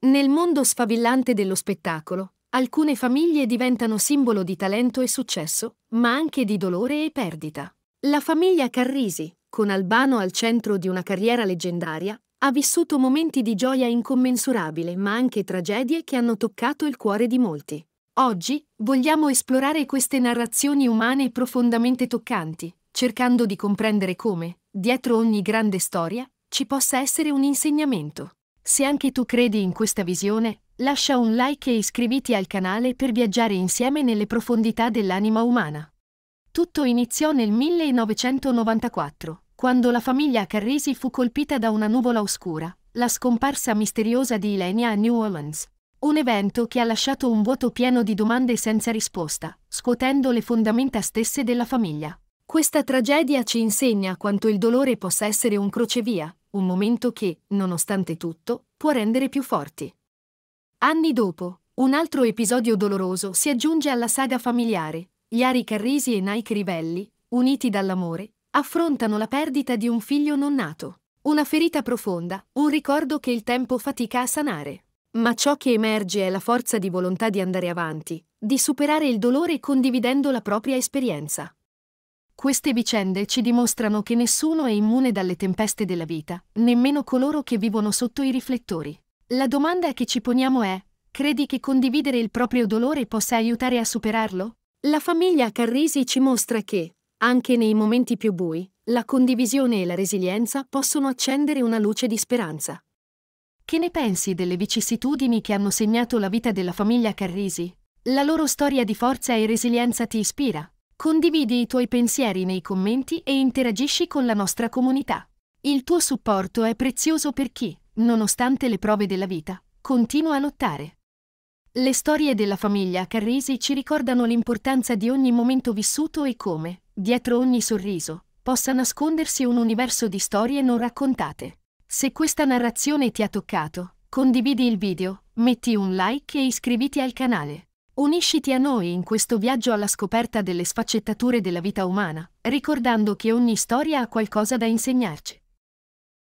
Nel mondo sfavillante dello spettacolo, alcune famiglie diventano simbolo di talento e successo, ma anche di dolore e perdita. La famiglia Carrisi, con Albano al centro di una carriera leggendaria, ha vissuto momenti di gioia incommensurabile, ma anche tragedie che hanno toccato il cuore di molti. Oggi vogliamo esplorare queste narrazioni umane profondamente toccanti, cercando di comprendere come, dietro ogni grande storia, ci possa essere un insegnamento. Se anche tu credi in questa visione, lascia un like e iscriviti al canale per viaggiare insieme nelle profondità dell'anima umana. Tutto iniziò nel 1994, quando la famiglia Carrisi fu colpita da una nuvola oscura, la scomparsa misteriosa di Ilenia a New Orleans. Un evento che ha lasciato un vuoto pieno di domande senza risposta, scuotendo le fondamenta stesse della famiglia. Questa tragedia ci insegna quanto il dolore possa essere un crocevia, un momento che, nonostante tutto, può rendere più forti. Anni dopo, un altro episodio doloroso si aggiunge alla saga familiare. Yari Carrisi e Nike Rivelli, uniti dall'amore, affrontano la perdita di un figlio non nato. Una ferita profonda, un ricordo che il tempo fatica a sanare. Ma ciò che emerge è la forza di volontà di andare avanti, di superare il dolore condividendo la propria esperienza. Queste vicende ci dimostrano che nessuno è immune dalle tempeste della vita, nemmeno coloro che vivono sotto i riflettori. La domanda che ci poniamo è, credi che condividere il proprio dolore possa aiutare a superarlo? La famiglia Carrisi ci mostra che, anche nei momenti più bui, la condivisione e la resilienza possono accendere una luce di speranza. Che ne pensi delle vicissitudini che hanno segnato la vita della famiglia Carrisi? La loro storia di forza e resilienza ti ispira? Condividi i tuoi pensieri nei commenti e interagisci con la nostra comunità. Il tuo supporto è prezioso per chi, nonostante le prove della vita, continua a lottare. Le storie della famiglia Carrisi ci ricordano l'importanza di ogni momento vissuto e come, dietro ogni sorriso, possa nascondersi un universo di storie non raccontate. Se questa narrazione ti ha toccato, condividi il video, metti un like e iscriviti al canale. Unisciti a noi in questo viaggio alla scoperta delle sfaccettature della vita umana, ricordando che ogni storia ha qualcosa da insegnarci.